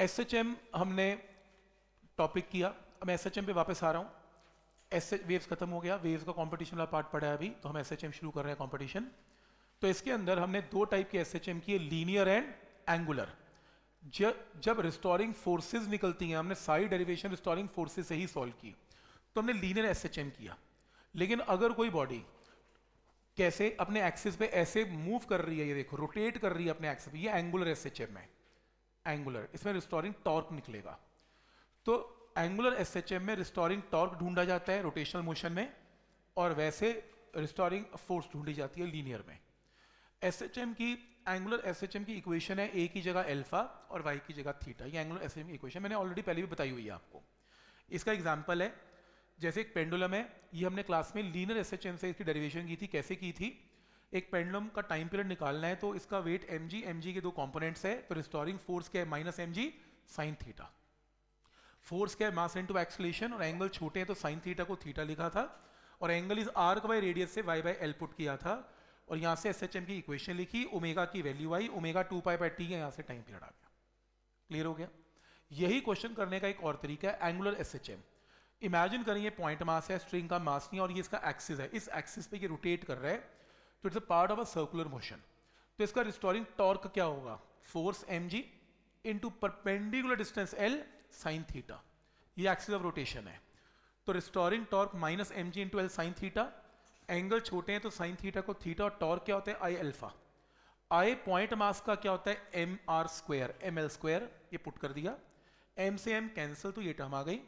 S H M हमने topic किया अब एस एच एम पे वापस आ रहा हूँ एस एच वेव्स खत्म हो गया वेव्स का कंपटीशन वाला पार्ट पड़ा है अभी तो हम एस एच एम शुरू कर रहे हैं कंपटीशन तो इसके अंदर हमने दो टाइप के एस एच एम किए लीनियर एंड एंगुलर जब रिस्टोरिंग फोर्सेज निकलती हैं हमने सारी डेरिवेशन रिस्टोरिंग फोर्सेज से ही सॉल्व की तो हमने लीनियर एस एच एम किया लेकिन अगर कोई बॉडी कैसे अपने एक्सिस पे ऐसे मूव कर रही है ये देखो रोटेट कर रही है अपने एक्सिस पे ये एंगुलर एस एच एम है एंगुलर इसमें रिस्टोरिंग टॉर्क निकलेगा तो एंगुलर एस में रिस्टोरिंग टॉर्क ढूंढा जाता है रोटेशनल मोशन में और वैसे रिस्टोरिंग फोर्स ढूंढी जाती है लीनियर में एस की एंगुलर एस की इक्वेशन है ए की जगह एल्फा और वाई की जगह थीटा ये एंगुलर एस की इक्वेशन मैंने ऑलरेडी पहले भी बताई हुई है आपको इसका एग्जाम्पल है जैसे एक पेंडुलम है ये हमने क्लास में लीनियर एस से इसकी डेरिवेशन की थी कैसे की थी एक पेंडुलम का टाइम पीरियड निकालना है तो इसका weight M G M G के दो कॉम्पोनेट्स है तो रिस्टोरिंग फोर्स क्या है minus M G sine theta force क्या है मास इनटू एक्सलेशन और एंगल छोटे हैं तो साइन थीटा को थीटा लिखा था और एंगल इस आर्क बाई रेडियस से वाई बाई एल पुट किया था और यहाँ से एस एच एम की इक्वेशन लिखी ओमेगा की वैल्यू आई omega two pi by T है यहाँ से टाइम पीरियड आ गया क्लियर हो गया यही क्वेश्चन करने का एक और तरीका है angular S H M imagine करें ये पॉइंट मास है स्ट्रिंग का मास नहीं और ये इसका एक्सिस है इस एक्सिस पे ये रोटेट कर रहा है तो it's a part of a circular motion तो इसका रिस्टोरिंग टॉर्क क्या होगा force M G into perpendicular distance L sine theta ये एक्सिस ऑफ रोटेशन है तो restoring torque minus M G into L sine theta angle छोटे हैं तो साइन थीटा को थीटा और टॉर्क क्या होता है आई एल्फा आई पॉइंट मास का क्या होता है M R square M L square ये पुट कर दिया एम से एम कैंसिल तो ये टर्म आ गई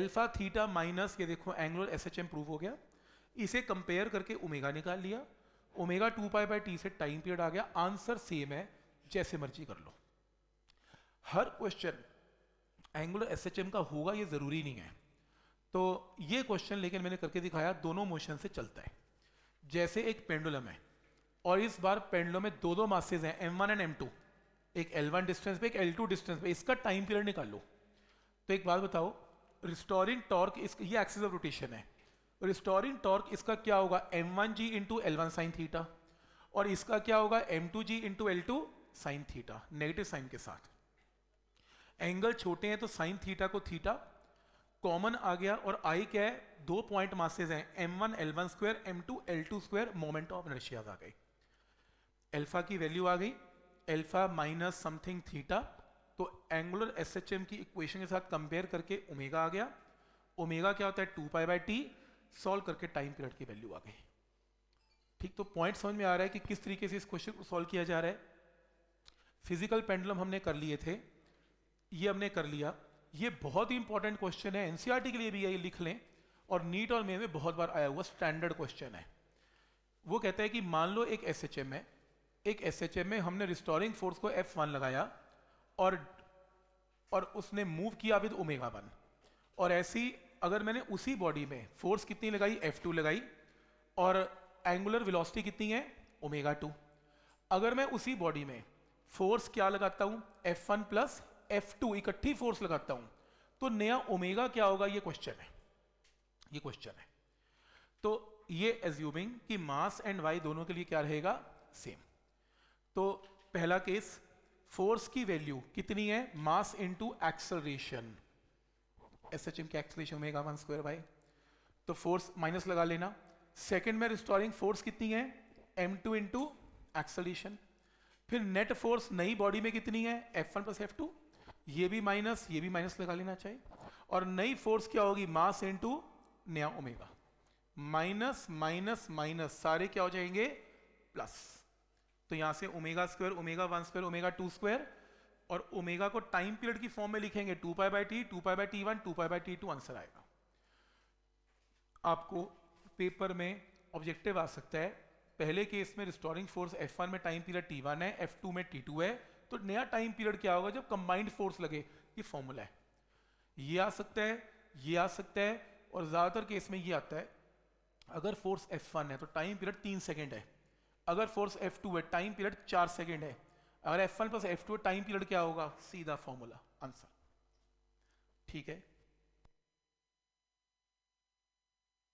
एल्फा थीटा माइनस ये देखो angular S H M prove हो गया इसे कंपेयर करके उमेगा निकाल लिया omega two pi by T से टाइम पीरियड आ गया आंसर सेम है जैसे मर्जी कर लो हर question angular S H M का होगा ये ज़रूरी नहीं है तो ये क्वेश्चन लेकिन मैंने करके दिखाया दोनों मोशन से चलता है जैसे एक पेंडुलम है और इस बार पेंडुलम में दो दो मासेज हैं M one and M two एक एल वन डिस्टेंस पे एक एल टू डिस्टेंस पे इसका टाइम पीरियड निकाल लो तो एक बात बताओ रिस्टोरिंग टॉर्क इसका ये एक्सिस ऑफ रोटेशन है रिस्टोरिंग टॉर्क इसका क्या होगा M one G into L one sine theta और इसका क्या होगा M two G into L two sine theta negative sign के साथ एंगल छोटे हैं तो साइन थीटा को थीटा कॉमन आ गया और आई क्या है दो पॉइंट मासेज हैं M one L one square M two L two square moment of inertias आ गई एल्फा की वैल्यू आ गई एल्फा माइनस समथिंग थीटा तो एंगुलर एसएचएम की इक्वेशन के साथ कंपेयर करके ओमेगा आ गया ओमेगा क्या होता है two pi by T solve करके टाइम पीरियड की वैल्यू आ गई ठीक तो पॉइंट समझ में आ रहा है कि किस तरीके से इस क्वेश्चन को सॉल्व किया जा रहा है फिजिकल पेंडुलम हमने कर लिए थे ये हमने कर लिया ये बहुत ही इंपॉर्टेंट क्वेश्चन है एनसीईआरटी e के लिए भी ये लिख लें और नीट और मे में बहुत बार आया हुआ स्टैंडर्ड क्वेश्चन है वो कहता है कि मान लो एक एस है एक एस में हमने रिस्टोरिंग फोर्स को एफ वन लगाया और और उसने मूव किया विद ओमेगा वन और ऐसी अगर मैंने उसी बॉडी में फोर्स कितनी लगाई F2 लगाई और एंगुलर वेलोसिटी कितनी है ओमेगा टू अगर मैं उसी बॉडी में फोर्स क्या लगाता हूं F1 वन प्लस एफ इकट्ठी फोर्स लगाता हूं तो नया ओमेगा क्या होगा ये क्वेश्चन है ये क्वेश्चन है तो ये एज्यूमिंग कि मास एंड वाई दोनों के लिए क्या रहेगा सेम तो पहला केस फोर्स की वैल्यू कितनी है mass into acceleration S H M के acceleration omega one square by तो फोर्स माइनस लगा लेना सेकंड में रिस्टोरिंग फोर्स कितनी है एम टू इंटू एक्सलेशन फिर नेट फोर्स नई बॉडी में कितनी है F one plus F two ये भी माइनस ये भी माइनस लगा लेना चाहिए और नई फोर्स क्या होगी मास इंटू नया ओमेगा माइनस माइनस माइनस सारे क्या हो जाएंगे प्लस तो यहां से omega square omega one square omega two square और ओमेगा को टाइम पीरियड की फॉर्म में लिखेंगे two pi by T two pi by T one two pi by T two answer आएगा आपको पेपर में ऑब्जेक्टिव आ सकता है पहले केस में रिस्टोरिंग फोर्स एफ वन में टाइम पीरियड टी वन है एफ टू में टी टू है तो नया टाइम पीरियड क्या होगा जब कंबाइंड फोर्स लगे ये फॉर्मूला है ये आ सकता है ये आ सकता है और ज़्यादातर केस में ये आता है अगर फोर्स एफ वन है तो टाइम पीरियड तीन सेकेंड है अगर फोर्स एफ टू है टाइम पीरियड चार सेकेंड है अगर F one plus F two time period क्या होगा सीधा फॉर्मूला आंसर ठीक है